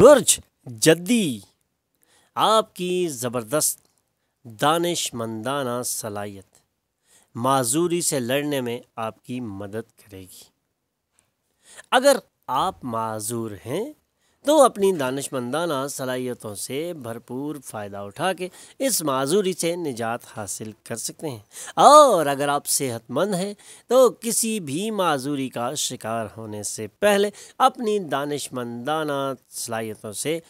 बुर्ज जद्दी आपकी ज़बरदस्त दानिशमंदाना सलाहियत माजूरी से लड़ने में आपकी मदद करेगी अगर आप माजूर हैं तो अपनी दानशमंदाना सलाहियतों से भरपूर फ़ायदा उठा के इस माजूरी से निजात हासिल कर सकते हैं और अगर आप सेहतमंद हैं तो किसी भी माजूरी का शिकार होने से पहले अपनी दानशमंदाना सलाहियतों से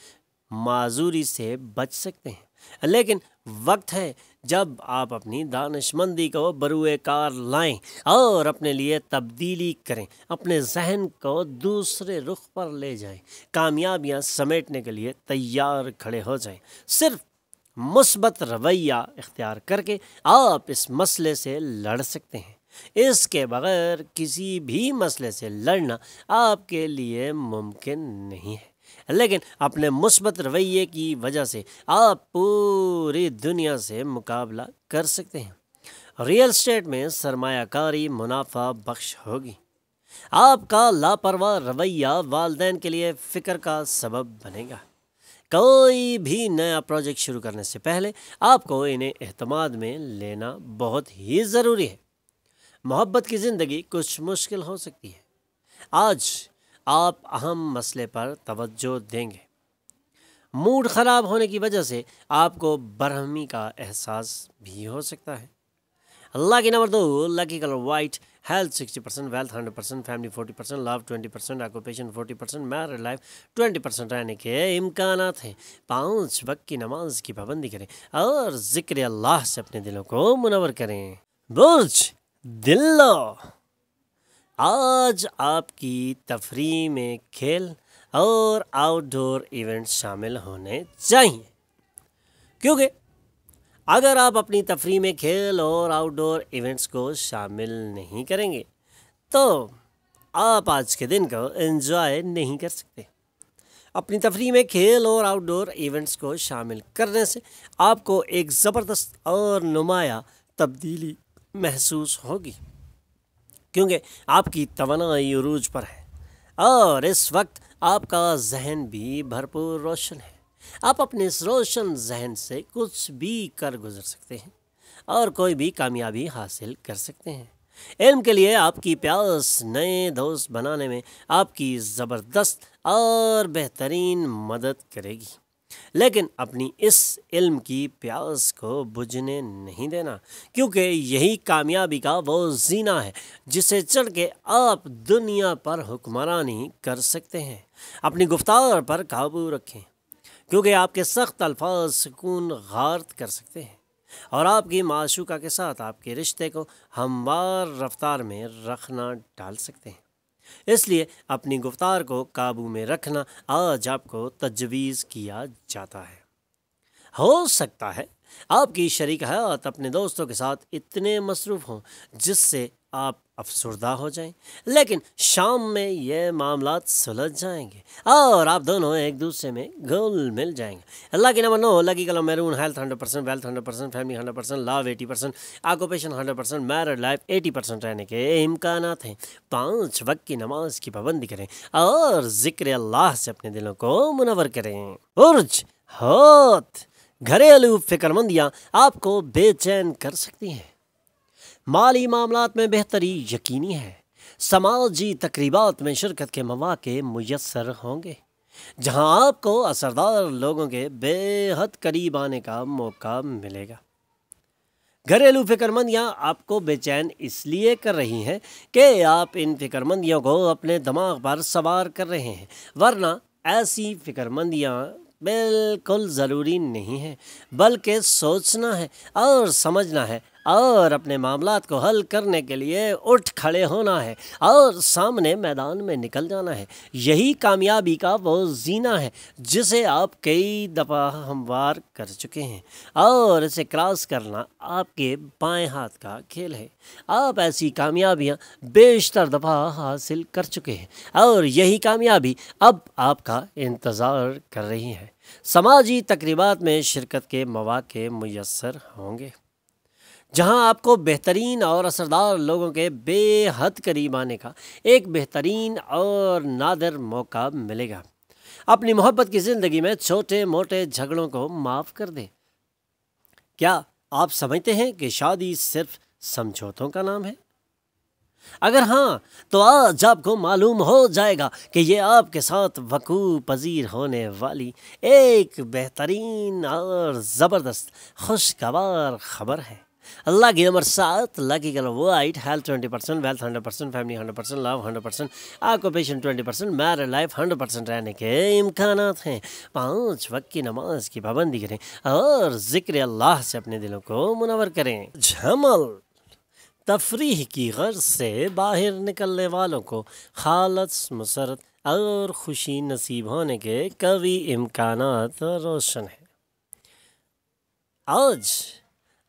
माजूरी से बच सकते हैं लेकिन वक्त है जब आप अपनी दानशमंदी को बरुए कार लाएं और अपने लिए तब्दीली करें अपने जहन को दूसरे रुख पर ले जाएं कामयाबियां समेटने के लिए तैयार खड़े हो जाएं सिर्फ मुस्बत रवैया इख्तियार करके आप इस मसले से लड़ सकते हैं इसके बगैर किसी भी मसले से लड़ना आपके लिए मुमकिन नहीं है लेकिन अपने मुस्बत रवैये की वजह से आप पूरी दुनिया से मुकाबला कर सकते हैं रियल स्टेट में सरमाकारी मुनाफा बख्श होगी आपका लापरवाह रवैया वालदे के लिए फ़िक्र का सबब बनेगा कोई भी नया प्रोजेक्ट शुरू करने से पहले आपको इन्हें अहतमाद में लेना बहुत ही ज़रूरी है मोहब्बत की ज़िंदगी कुछ मुश्किल हो सकती है आज आप अहम मसले पर तवज्जो देंगे मूड ख़राब होने की वजह से आपको बरहमी का एहसास भी हो सकता है लकी नंबर दो lucky colour white health sixty percent wealth hundred percent family forty percent love twenty percent occupation forty percent married life twenty percent रहने के इम्कान हैं पाँच वक्त की नमाज की पाबंदी करें और ज़िक्र अल्लाह से अपने दिलों को मुनवर करें बुर्ज दिल्लो आज आपकी तफरी में खेल और आउटडोर इवेंट शामिल होने चाहिए क्योंकि अगर आप अपनी तफरी में खेल और आउटडोर इवेंट्स को शामिल नहीं करेंगे तो आप आज के दिन को एंजॉय नहीं कर सकते अपनी तफरी में खेल और आउटडोर इवेंट्स को शामिल करने से आपको एक ज़बरदस्त और नुमाया तब्दीली महसूस होगी क्योंकि आपकी तोनाई अरूज पर है और इस वक्त आपका जहन भी भरपूर रोशन है आप अपने इस रोशन जहन से कुछ भी कर गुजर सकते हैं और कोई भी कामयाबी हासिल कर सकते हैं इल्म के लिए आपकी प्यास नए दोस्त बनाने में आपकी ज़बरदस्त और बेहतरीन मदद करेगी लेकिन अपनी इस इल्म की प्यास को बुझने नहीं देना क्योंकि यही कामयाबी का वो जीना है जिसे चढ़ के आप दुनिया पर हुक्मरानी कर सकते हैं अपनी गुफ्तार पर काबू रखें क्योंकि आपके सख्त अल्फाज सुकून गारत कर सकते हैं और आपकी माशूका के साथ आपके रिश्ते को हमवार रफ्तार में रखना डाल सकते हैं इसलिए अपनी गुफ्तार को काबू में रखना आज आपको तजवीज़ किया जाता है हो सकता है आपकी शरीक हयात अपने दोस्तों के साथ इतने मसरूफ़ हों जिससे आप अफसरदा हो जाएं लेकिन शाम में ये मामला सुलझ जाएंगे और आप दोनों एक दूसरे में गोल मिल जाएंगे अल्लाह के नंबर नो lucky colour maroon health hundred percent wealth hundred percent family hundred percent love eighty percent occupation hundred percent married life eighty percent रहने के इम्कान हैं पाँच वक्त की नमाज की पाबंदी करें और ज़िक्र अल्लाह से अपने दिलों को मुनवर करें उर्ज होत घरेलू फिक्रमंदियाँ आपको बेचैन कर सकती हैं माली मामला में बेहतरी यकीनी है समाजी तकरीबात में शिरकत के मौाक़ मैसर होंगे जहाँ आपको असरदार लोगों के बेहद करीब आने का मौका मिलेगा घरेलू फिक्रमंदियाँ आपको बेचैन इसलिए कर रही हैं कि आप इन फिक्रमंदियों को अपने दिमाग पर सवार कर रहे हैं वरना ऐसी फिक्रमंदियाँ बिल्कुल ज़रूरी नहीं हैं बल्कि सोचना है और समझना है और अपने मामला को हल करने के लिए उठ खड़े होना है और सामने मैदान में निकल जाना है यही कामयाबी का वो जीना है जिसे आप कई दफ़ा हमवार कर चुके हैं और इसे क्रॉस करना आपके बाएं हाथ का खेल है आप ऐसी कामयाबियां बेशतर दफ़ा हासिल कर चुके हैं और यही कामयाबी अब आपका इंतज़ार कर रही है समाजी तकरीबा में शिरकत के मौाक़े मैसर होंगे जहां आपको बेहतरीन और असरदार लोगों के बेहद करीब आने का एक बेहतरीन और नादर मौका मिलेगा अपनी मोहब्बत की ज़िंदगी में छोटे मोटे झगड़ों को माफ़ कर दें क्या आप समझते हैं कि शादी सिर्फ समझौतों का नाम है अगर हाँ तो आज आपको मालूम हो जाएगा कि ये आपके साथ वकू पजीर होने वाली एक बेहतरीन और ज़बरदस्त खुशगवार खबर है लकी नंबर सात lucky colour white health twenty percent wealth hundred percent family hundred percent love hundred percent occupation twenty percent married life hundred percent रहने के इम्कान हैं पाँच वक्त की नमाज की पाबंदी करें और जिक्र अल्लाह से अपने दिलों को मुनवर करें झमल तफरी की गर्ज से बाहर निकलने वालों को खालत मुसरत और खुशी नसीब होने के कवि इम्कान रोशन हैं आज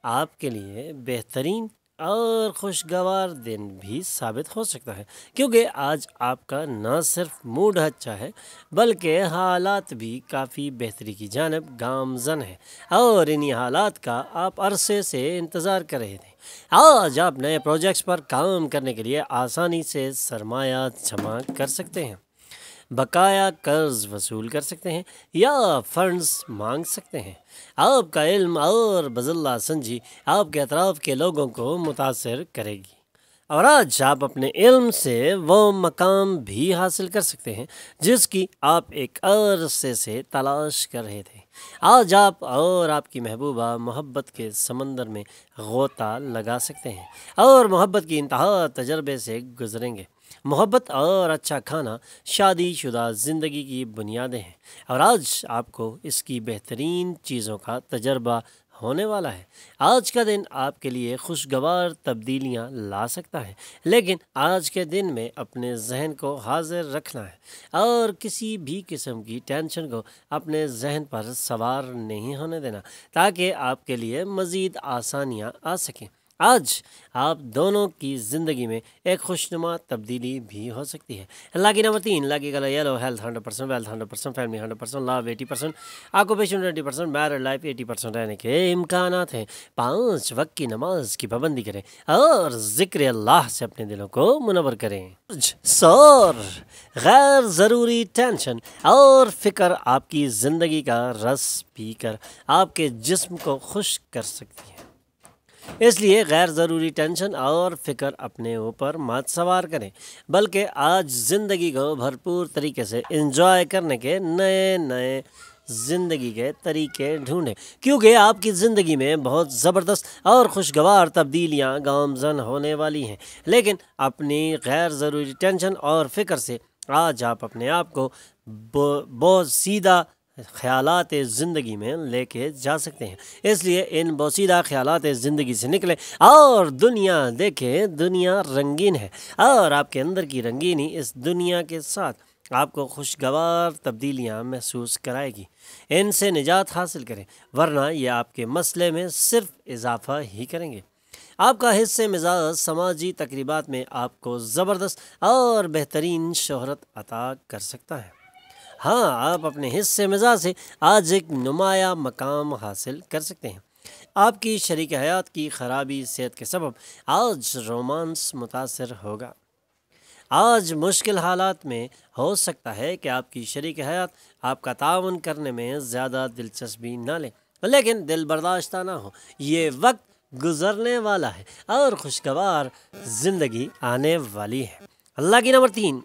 आपके लिए बेहतरीन और खुशगवार दिन भी साबित हो सकता है क्योंकि आज आपका ना सिर्फ मूड अच्छा है बल्कि हालात भी काफ़ी बेहतरी की जानब गामजन है और इन्हीं हालात का आप अरसे से इंतज़ार कर रहे थे आज आप नए प्रोजेक्ट्स पर काम करने के लिए आसानी से सरमाया जमा कर सकते हैं बकाया कर्ज वसूल कर सकते हैं या फंड्स मांग सकते हैं आपका इल्म और बजल्ला संजी आपके अतराफ़ के लोगों को मुतासर करेगी और आज आप अपने इल्म से वो मकाम भी हासिल कर सकते हैं जिसकी आप एक अरसे से तलाश कर रहे थे आज आप और आपकी महबूबा मोहब्बत के समंदर में गोता लगा सकते हैं और मोहब्बत की इंतहा तजर्बे से गुजरेंगे मोहब्बत और अच्छा खाना शादीशुदा ज़िंदगी की बुनियादें हैं और आज आपको इसकी बेहतरीन चीज़ों का तजर्बा होने वाला है आज का दिन आपके लिए खुशगवार तब्दीलियां ला सकता है लेकिन आज के दिन में अपने जहन को हाजिर रखना है और किसी भी किस्म की टेंशन को अपने जहन पर सवार नहीं होने देना ताकि आपके लिए मज़ीद आसानियां आ सकें आज आप दोनों की ज़िंदगी में एक खुशनुमा तब्दीली भी हो सकती है अल्लाह नंबर तीन अल्लाह की colour yellow health hundred percent wealth hundred percent family hundred percent love eighty percent occupation twenty percent married life eighty percent रहने के इम्कान हैं पाँच वक्त की नमाज की पाबंदी करें और ज़िक्र अल्लाह से अपने दिलों को मुनवर करें सौर गैर ज़रूरी टेंशन और फिक्र आपकी ज़िंदगी का रस पीकर आपके जिस्म को खुश कर सकती है इसलिए गैर ज़रूरी टेंशन और फिक्र अपने ऊपर मत सवार करें बल्कि आज ज़िंदगी को भरपूर तरीके से इंजॉय करने के नए नए ज़िंदगी के तरीके ढूंढें क्योंकि आपकी ज़िंदगी में बहुत ज़बरदस्त और खुशगवार तब्दीलियाँ गामजन होने वाली हैं लेकिन अपनी गैर ज़रूरी टेंशन और फिक्र से आज आप अपने आप को बहुत सीधा ख्यालात ज़िंदगी में लेके जा सकते हैं इसलिए इन बोसीदा ख्यालात ज़िंदगी से निकलें और दुनिया देखें दुनिया रंगीन है और आपके अंदर की रंगीनी इस दुनिया के साथ आपको खुशगवार तब्दीलियाँ महसूस कराएगी इनसे निजात हासिल करें वरना ये आपके मसले में सिर्फ इजाफा ही करेंगे आपका हिस्से मिजाज समाजी तकरीबा में आपको ज़बरदस्त और बेहतरीन शहरत अता कर सकता है हाँ आप अपने हिस्से मज़ा से आज एक नुमाया मकाम हासिल कर सकते हैं आपकी शरीक हयात की खराबी सेहत के सबब आज रोमांस मुतासर होगा आज मुश्किल हालात में हो सकता है कि आपकी शरीक हयात आपका ताउन करने में ज़्यादा दिलचस्पी ना लें लेकिन दिल बर्दाश्त ना हो ये वक्त गुजरने वाला है और खुशगवार ज़िंदगी आने वाली है अल्लाह की नंबर तीन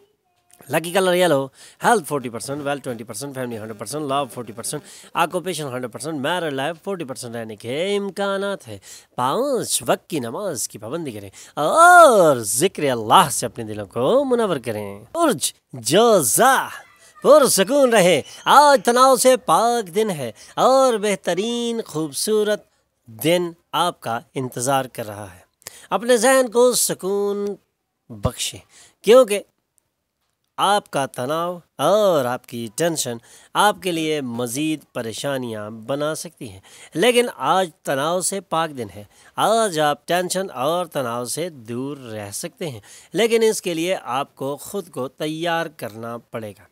lucky colour yellow health forty percent wealth twenty percent family hundred percent love forty percent occupation hundred percent married life forty percent रहने के इम्कान है पाँच वक्त की नमाज की पाबंदी करें और जिक्र अल्लाह से अपने दिलों को मुनवर करें उर्ज जो जा पुरसकून रहे आज तनाव से पाक दिन है और बेहतरीन खूबसूरत दिन आपका इंतज़ार कर रहा है अपने जहन को सुकून बख्शें क्योंकि आपका तनाव और आपकी टेंशन आपके लिए मज़ीद परेशानियां बना सकती हैं लेकिन आज तनाव से पाक दिन है आज आप टेंशन और तनाव से दूर रह सकते हैं लेकिन इसके लिए आपको ख़ुद को तैयार करना पड़ेगा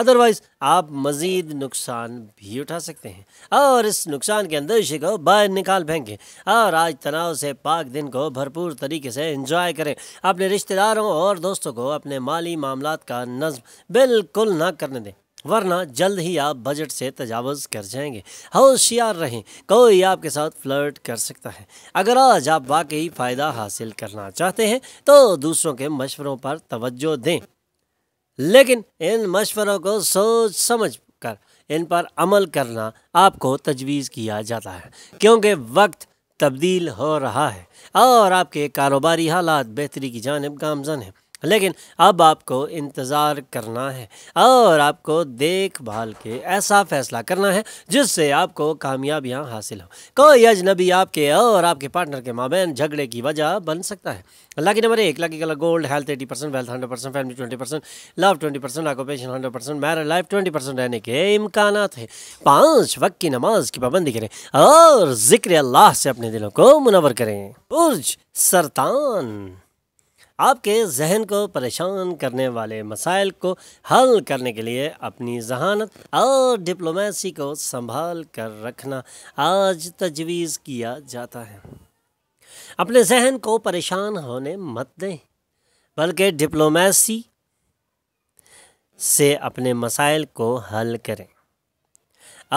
अदरवाइज आप मज़ीद नुकसान भी उठा सकते हैं और इस नुकसान के अंदेशे को बाहर निकाल फेंके और आज तनाव से पाक दिन को भरपूर तरीके से इंजॉय करें अपने रिश्तेदारों और दोस्तों को अपने माली मामला का नज्म बिल्कुल ना करने दें वरना जल्द ही आप बजट से तजावज़ कर जाएंगे होशियार रहें कोई आपके साथ फ्लर्ट कर सकता है अगर आज आप वाकई फ़ायदा हासिल करना चाहते हैं तो दूसरों के मशवरों पर तवज्जो दें लेकिन इन मशवरों को सोच समझ कर इन पर अमल करना आपको तजवीज़ किया जाता है क्योंकि वक्त तब्दील हो रहा है और आपके कारोबारी हालात बेहतरी की जानब गामजन हैं लेकिन अब आपको इंतज़ार करना है और आपको देखभाल के ऐसा फैसला करना है जिससे आपको कामयाबियां हासिल हो कोई अजनबी आपके और आपके पार्टनर के माबेन झगड़े की वजह बन सकता है लकी नंबर एक lucky colour gold health eighty percent wealth hundred percent family twenty percent love twenty percent occupation hundred percent married life twenty percent रहने के इम्कान है पाँच वक्त की नमाज की पाबंदी करें और जिक्र अल्लाह से अपने दिलों को मुनवर करें बुर्ज सरतान आपके जहन को परेशान करने वाले मसाइल को हल करने के लिए अपनी जहानत और डिप्लोमेसी को संभाल कर रखना आज तजवीज़ किया जाता है अपने जहन को परेशान होने मत दें बल्कि डिप्लोमेसी से अपने मसाइल को हल करें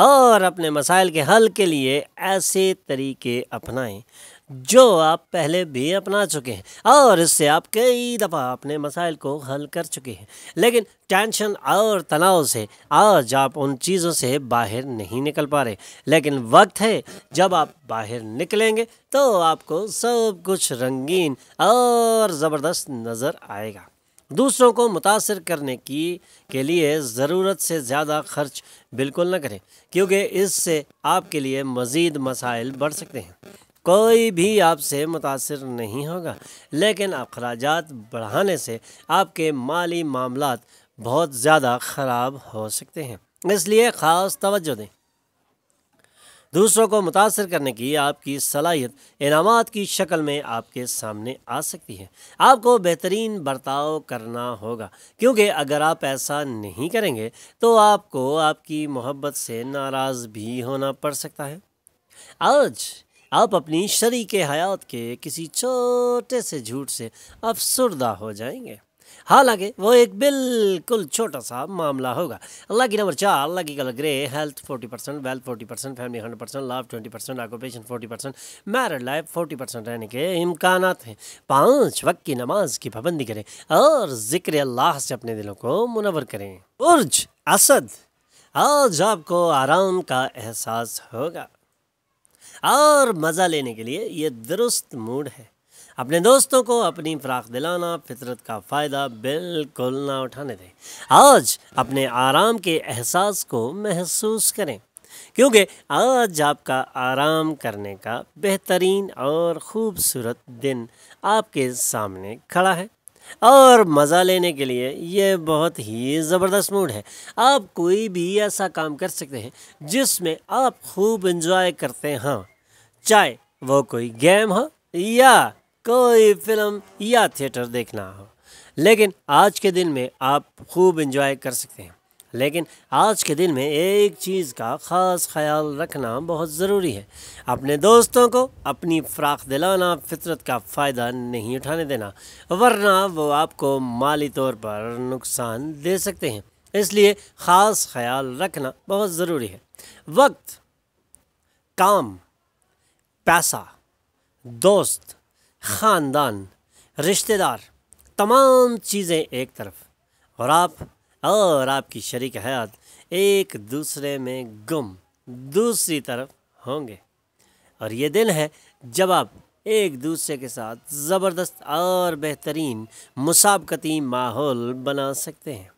और अपने मसाइल के हल के लिए ऐसे तरीके अपनाएं जो आप पहले भी अपना चुके हैं और इससे आप कई दफ़ा अपने मसाइल को हल कर चुके हैं लेकिन टेंशन और तनाव से आज आप उन चीज़ों से बाहर नहीं निकल पा रहे लेकिन वक्त है जब आप बाहर निकलेंगे तो आपको सब कुछ रंगीन और ज़बरदस्त नज़र आएगा दूसरों को मुतासर करने की के लिए ज़रूरत से ज़्यादा खर्च बिल्कुल न करें क्योंकि इससे आपके लिए मज़ीद मसाइल बढ़ सकते हैं कोई भी आपसे मुतासर नहीं होगा लेकिन अखराज बढ़ाने से आपके माली मामला बहुत ज़्यादा ख़राब हो सकते हैं इसलिए ख़ास तवज्जो दें दूसरों को मुतासर करने की आपकी सलाहियत इनाम की शक्ल में आपके सामने आ सकती है आपको बेहतरीन बर्ताव करना होगा क्योंकि अगर आप ऐसा नहीं करेंगे तो आपको आपकी मोहब्बत से नाराज़ भी होना पड़ सकता है आज आप अपनी शरी के हयात के किसी छोटे से झूठ से अफसरदा हो जाएंगे हालांकि वो एक बिल्कुल छोटा सा मामला होगा अल्लाह की नंबर चार अल्लाह की colour grey health forty percent wealth forty percent family hundred percent love twenty percent occupation forty percent married life forty percent रहने के इम्कान हैं पाँच वक्त की नमाज की पाबंदी करें और ज़िक्र अल्लाह से अपने दिलों को मुनवर करें उर्ज असद आज आपको आराम का एहसास होगा और मज़ा लेने के लिए ये दुरुस्त मूड है अपने दोस्तों को अपनी फ्राक दिलाना फितरत का फ़ायदा बिल्कुल ना उठाने दें आज अपने आराम के एहसास को महसूस करें क्योंकि आज आपका आराम करने का बेहतरीन और ख़ूबसूरत दिन आपके सामने खड़ा है और मज़ा लेने के लिए यह बहुत ही ज़बरदस्त मूड है आप कोई भी ऐसा काम कर सकते हैं जिसमें आप खूब इंजॉय करते हैं चाहे वो कोई गेम हो या कोई फिल्म या थिएटर देखना हो लेकिन आज के दिन में आप खूब इंजॉय कर सकते हैं लेकिन आज के दिन में एक चीज़ का ख़ास ख्याल रखना बहुत ज़रूरी है अपने दोस्तों को अपनी फ्राख दिलाना फितरत का फ़ायदा नहीं उठाने देना वरना वो आपको माली तौर पर नुकसान दे सकते हैं इसलिए ख़ास ख्याल रखना बहुत ज़रूरी है वक्त काम पैसा दोस्त ख़ानदान रिश्तेदार तमाम चीज़ें एक तरफ और आप और आपकी शरीक हयात एक दूसरे में गुम दूसरी तरफ होंगे और ये दिन है जब आप एक दूसरे के साथ ज़बरदस्त और बेहतरीन मुसाबकती माहौल बना सकते हैं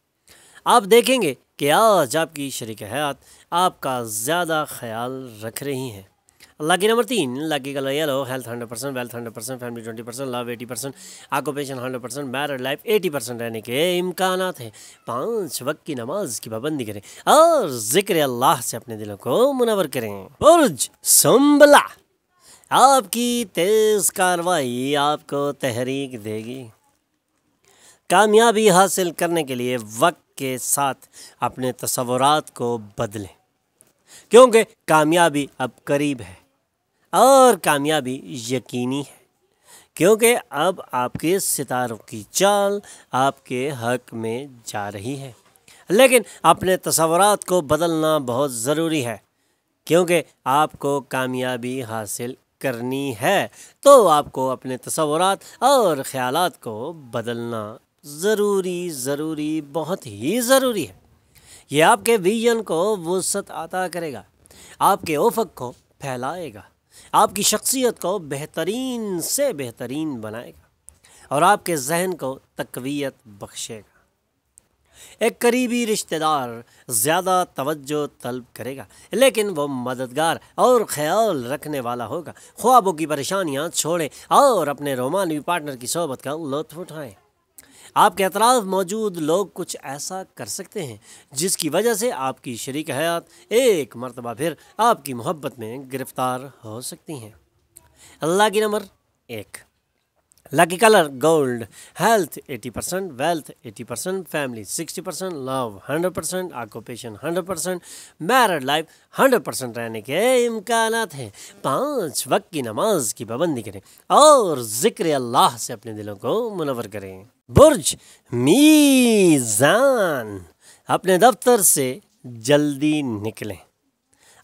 आप देखेंगे कि आज आपकी शरीक हयात आपका ज़्यादा ख्याल रख रही हैं लकी नंबर तीन lucky colour yellow health hundred percent wealth hundred percent family twenty percent love eighty percent occupation hundred percent married life eighty percent रहने के इम्कान है पाँच वक्त की नमाज की पाबंदी करें और जिक्र अल्लाह से अपने दिलों को मुनवर करें बुर्ज संबला आपकी तेज़ कार्रवाई आपको तहरीक देगी कामयाबी हासिल करने के लिए वक्त के साथ अपने तस्वुरात को बदलें क्योंकि कामयाबी अब करीब है और कामयाबी यकीनी है क्योंकि अब आपके सितारों की चाल आपके हक में जा रही है लेकिन अपने तस्वरत को बदलना बहुत ज़रूरी है क्योंकि आपको कामयाबी हासिल करनी है तो आपको अपने तस्वरत और ख़्याल को बदलना ज़रूरी ज़रूरी बहुत ही ज़रूरी है ये आपके विजन को वसत अता करेगा आपके ओफक को फैलाएगा आपकी शख्सियत को बेहतरीन से बेहतरीन बनाएगा और आपके जहन को तकवीत बख्शेगा एक करीबी रिश्तेदार ज़्यादा तवज्जो तलब करेगा लेकिन वो मददगार और ख्याल रखने वाला होगा ख्वाबों की परेशानियाँ छोड़ें और अपने रोमानवी पार्टनर की सोबत का लुत्फ उठाएँ आपके अतराफ मौजूद लोग कुछ ऐसा कर सकते हैं जिसकी वजह से आपकी शरीक हयात एक मरतबा फिर आपकी मोहब्बत में गिरफ्तार हो सकती हैं अल्लाह की नंबर एक lucky colour gold health 80 percent wealth 80 percent family 60 percent love 100 percent occupation hundred percent married life 100 percent रहने के इम्कान हैं पाँच वक्त की नमाज की पाबंदी करें और ज़िक्र अल्लाह से अपने दिलों को मुनवर करें बुर्ज मीज़ान अपने दफ्तर से जल्दी निकलें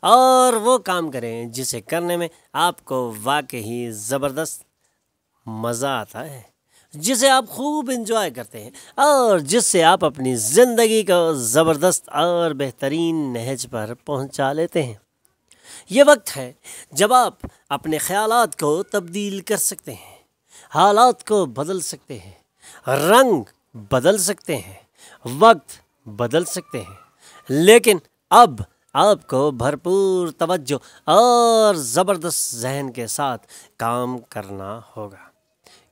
और वो काम करें जिसे करने में आपको वाकई ज़बरदस्त मज़ा आता है जिसे आप खूब इंजॉय करते हैं और जिससे आप अपनी ज़िंदगी को ज़बरदस्त और बेहतरीन नहज पर पहुंचा लेते हैं ये वक्त है जब आप अपने ख्यालात को तब्दील कर सकते हैं हालात को बदल सकते हैं रंग बदल सकते हैं वक्त बदल सकते हैं लेकिन अब आपको भरपूर तवज्जो और ज़बरदस्त जहन के साथ काम करना होगा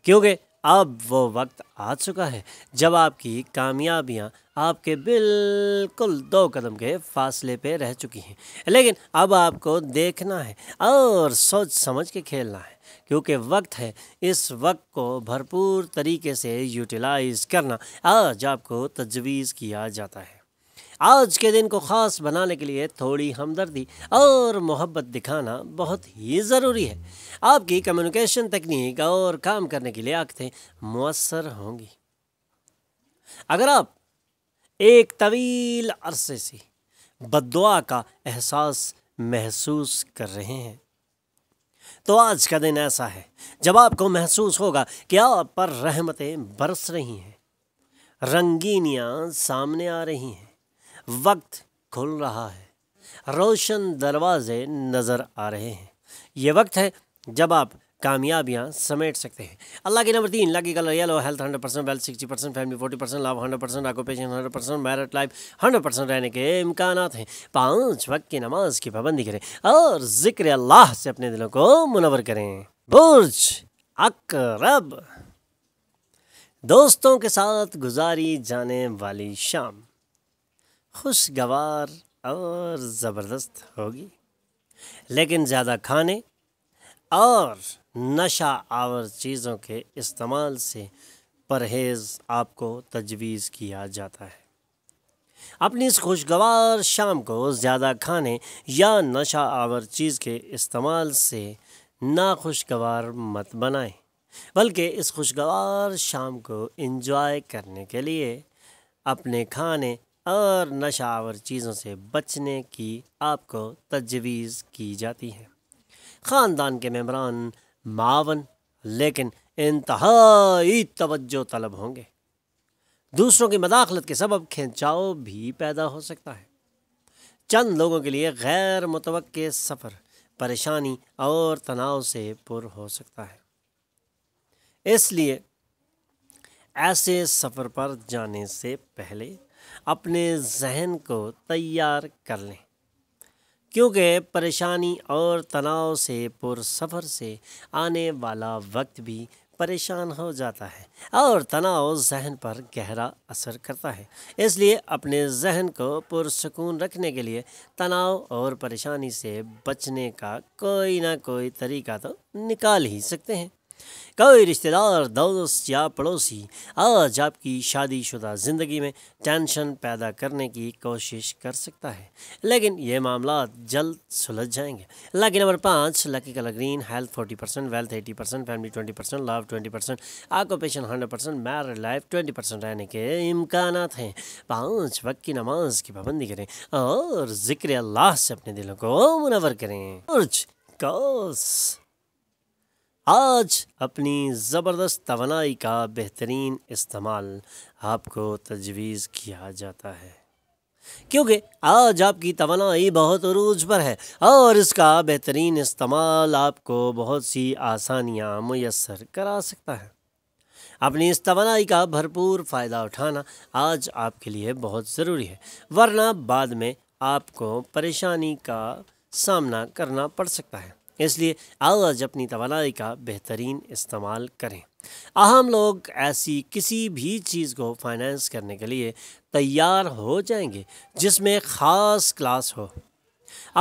क्योंकि अब वो वक्त आ चुका है जब आपकी कामयाबियां आपके बिल्कुल दो कदम के फासले पे रह चुकी हैं लेकिन अब आपको देखना है और सोच समझ के खेलना है क्योंकि वक्त है इस वक्त को भरपूर तरीके से यूटिलाइज करना आज आपको तजवीज़ किया जाता है आज के दिन को ख़ास बनाने के लिए थोड़ी हमदर्दी और मोहब्बत दिखाना बहुत ही ज़रूरी है आपकी कम्युनिकेशन तकनीक और काम करने की लियाकतें मवसर होंगी अगर आप एक तवील अरसे से बदुआ का एहसास महसूस कर रहे हैं तो आज का दिन ऐसा है जब आपको महसूस होगा कि आप पर रहमतें बरस रही हैं रंगीनियाँ सामने आ रही हैं वक्त खुल रहा है रोशन दरवाजे नज़र आ रहे हैं ये वक्त है जब आप कामयाबियाँ समेट सकते हैं अल्लाह के नंबर तीन lucky colour yellow health hundred percent wealth sixty percent family forty percent love hundred percent occupation hundred percent married life hundred percent रहने के इम्कान हैं पाँच वक्त की नमाज की पाबंदी करें और ज़िक्र अल्लाह से अपने दिलों को मुनवर करें बुर्ज अकरब दोस्तों के साथ गुजारी जाने वाली शाम खुशगवार और ज़बरदस्त होगी लेकिन ज़्यादा खाने और नशा आवर चीज़ों के इस्तेमाल से परहेज़ आपको तजवीज़ किया जाता है अपनी इस खुशगवार शाम को ज़्यादा खाने या नशा आवर चीज़ के इस्तेमाल से नाखुशगवार मत बनाएं बल्कि इस खुशगवार शाम को इंजॉय करने के लिए अपने खाने और नशा आवर चीज़ों से बचने की आपको तजवीज़ की जाती है ख़ानदान के मेम्बरान मावन लेकिन इंतहाई तवज्जो तलब होंगे दूसरों की मदाखलत के सबब खिंचाव भी पैदा हो सकता है चंद लोगों के लिए गैर मुतव सफ़र परेशानी और तनाव से पुर हो सकता है इसलिए ऐसे सफ़र पर जाने से पहले अपने जहन को तैयार कर लें क्योंकि परेशानी और तनाव से पुरसफ़र से आने वाला वक्त भी परेशान हो जाता है और तनाव जहन पर गहरा असर करता है इसलिए अपने जहन को पुरसकून रखने के लिए तनाव और परेशानी से बचने का कोई ना कोई तरीका तो निकाल ही सकते हैं कोई रिश्तेदार दोस्त या पड़ोसी आज आपकी शादीशुदा ज़िंदगी में टेंशन पैदा करने की कोशिश कर सकता है लेकिन ये मामला जल्द सुलझ जाएंगे लकी नंबर पाँच lucky colour green health forty percent wealth eighty percent family twenty percent love twenty percent occupation hundred percent married life twenty percent रहने के इम्कान हैं पाँच वक्त की नमाज की पाबंदी करें और जिक्र अल्लाह से अपने दिलों को मुनवर करें आज अपनी ज़बरदस्त तवनाई का बेहतरीन इस्तेमाल आपको तजवीज़ किया जाता है क्योंकि आज आपकी तवनाई बहुत अरूज पर है और इसका बेहतरीन इस्तेमाल आपको बहुत सी आसानियाँ मैसर करा सकता है अपनी इस तवनाई का भरपूर फ़ायदा उठाना आज आपके लिए बहुत ज़रूरी है वरना बाद में आपको परेशानी का सामना करना पड़ सकता है इसलिए आला अपनी तोानाई का बेहतरीन इस्तेमाल करें अहम लोग ऐसी किसी भी चीज़ को फाइनेंस करने के लिए तैयार हो जाएंगे जिसमें ख़ास क्लास हो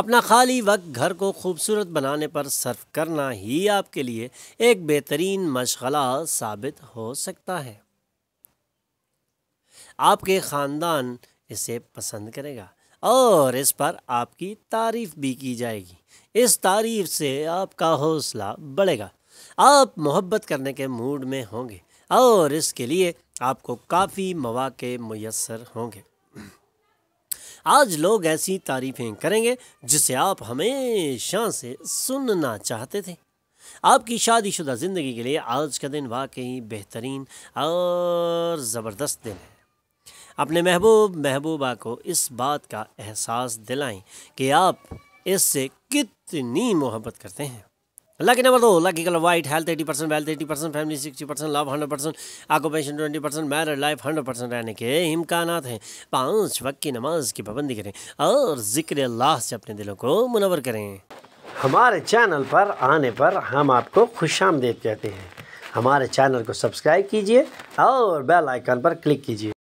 अपना खाली वक्त घर को खूबसूरत बनाने पर सर्व करना ही आपके लिए एक बेहतरीन मशगला साबित हो सकता है आपके ख़ानदान इसे पसंद करेगा और इस पर आपकी तारीफ़ भी की जाएगी इस तारीफ से आपका हौसला बढ़ेगा आप मोहब्बत करने के मूड में होंगे और इसके लिए आपको काफ़ी मौाक़े मैसर होंगे आज लोग ऐसी तारीफ़ें करेंगे जिसे आप हमेशा से सुनना चाहते थे आपकी शादीशुदा ज़िंदगी के लिए आज का दिन वाकई बेहतरीन और ज़बरदस्त दिन है अपने महबूब महबूबा को इस बात का एहसास दिलाएं कि आप इससे कितनी मोहब्बत करते हैं लकी नंबर दो lucky colour white health eighty percent wealth eighty percent family sixty percent love hundred percent occupation twenty percent married life hundred percent रहने के इम्कान हैं पाँच वक्त की नमाज की पाबंदी करें और जिक्र अल्लाह से अपने दिलों को मुनवर करें हमारे चैनल पर आने पर हम आपको खुश आमदेद कहते हैं हमारे चैनल को सब्सक्राइब कीजिए और बेल आइकन पर क्लिक कीजिए